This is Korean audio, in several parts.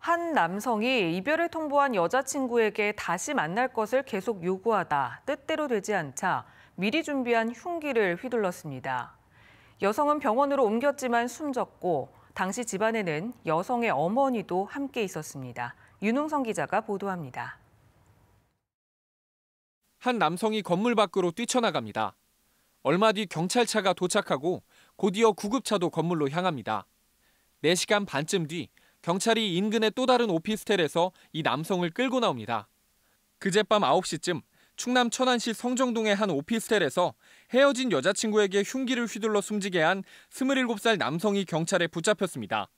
한 남성이 이별을 통보한 여자친구에게 다시 만날 것을 계속 요구하다 뜻대로 되지 않자 미리 준비한 흉기를 휘둘렀습니다. 여성은 병원으로 옮겼지만 숨졌고 당시 집안에는 여성의 어머니도 함께 있었습니다. 윤웅성 기자가 보도합니다. 한 남성이 건물 밖으로 뛰쳐나갑니다. 얼마 뒤 경찰차가 도착하고 곧이어 구급차도 건물로 향합니다. 4시간 반쯤 뒤 경찰이 인근의 또 다른 오피스텔에서 이 남성을 끌고 나옵니다. 그젯밤 9시쯤 충남 천안시 성정동의 한 오피스텔에서 헤어진 여자친구에게 흉기를 휘둘러 숨지게 한 27살 남성이 경찰에 붙잡혔습니다.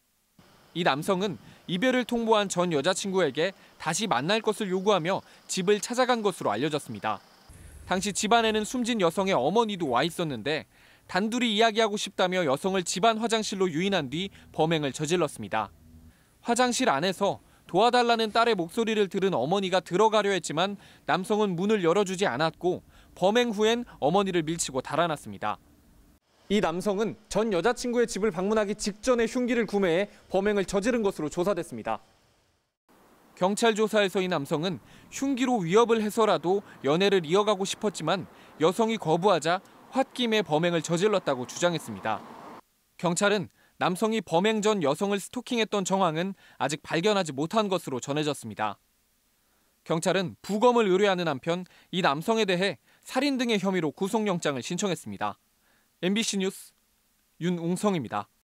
이 남성은 이별을 통보한 전 여자친구에게 다시 만날 것을 요구하며 집을 찾아간 것으로 알려졌습니다. 당시 집안에는 숨진 여성의 어머니도 와 있었는데 단둘이 이야기하고 싶다며 여성을 집안 화장실로 유인한 뒤 범행을 저질렀습니다. 화장실 안에서 도와달라는 딸의 목소리를 들은 어머니가 들어가려 했지만 남성은 문을 열어주지 않았고 범행 후엔 어머니를 밀치고 달아났습니다. 이 남성은 전 여자친구의 집을 방문하기 직전에 흉기를 구매해 범행을 저지른 것으로 조사됐습니다. 경찰 조사에서 이 남성은 흉기로 위협을 해서라도 연애를 이어가고 싶었지만 여성이 거부하자 홧김에 범행을 저질렀다고 주장했습니다. 경찰은 남성이 범행 전 여성을 스토킹했던 정황은 아직 발견하지 못한 것으로 전해졌습니다. 경찰은 부검을 의뢰하는 한편 이 남성에 대해 살인 등의 혐의로 구속영장을 신청했습니다. MBC 뉴스 윤웅성입니다.